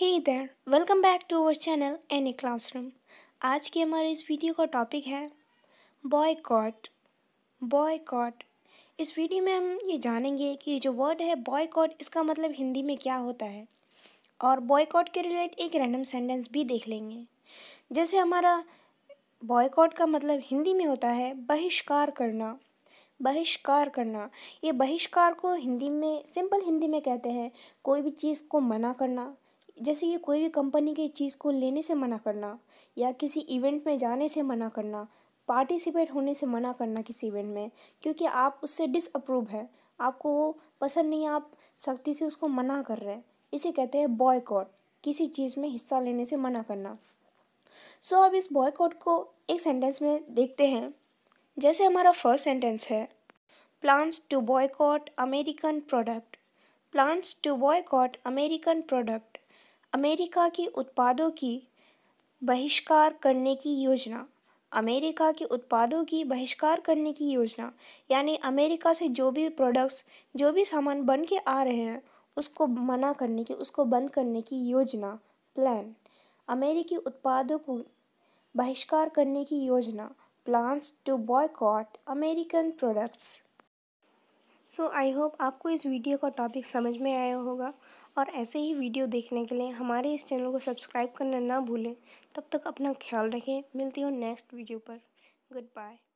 हे इधर welcome back to our channel any classroom आज के हमारे इस वीडियो का टॉपिक है बॉयकॉट बॉयकॉट इस वीडियो में हम ये जानेंगे कि जो वर्ड है बॉयकॉट इसका मतलब हिंदी में क्या होता है और बॉयकॉट के रिलेट एक रैंडम सेंटेंस भी देख लेंगे जैसे हमारा बॉयकॉट का मतलब हिंदी में होता है बहिष्कार करना बहिष्कार करना ये बहिष्कार को हिंदी में सिंपल हिंदी में कहते हैं कोई भी चीज़ को मना करना जैसे ये कोई भी कंपनी के चीज़ को लेने से मना करना या किसी इवेंट में जाने से मना करना पार्टिसिपेट होने से मना करना किसी इवेंट में क्योंकि आप उससे डिसअप्रूव है आपको वो पसंद नहीं आप सख्ती से उसको मना कर रहे हैं इसे कहते हैं बॉयकॉट किसी चीज़ में हिस्सा लेने से मना करना सो so, अब इस बॉयकॉट को एक सेंटेंस में देखते हैं जैसे हमारा फर्स्ट सेंटेंस है plans to boycott American product plans to boycott American product America के उत्पादों की बहिष्कार करने की योजना अमेरिका के उत्पादों की बहिष्कार करने की योजना यानी अमेरिका से जो भी प्रोडक्ट्स जो भी सामान बन के आ रहे हैं उसको मना करने की उसको बंद करने की योजना प्लान अमेरिकी उत्पादों को बहिष्कार करने की योजना plans to boycott American products so I hope आपको इस वीडियो का टॉपिक समझ में आया होगा और ऐसे ही वीडियो देखने के लिए हमारे इस चैनल को सब्सक्राइब करना ना भूलें तब तक अपना ख्याल रखें मिलती हूँ नेक्स्ट वीडियो पर गुड बाय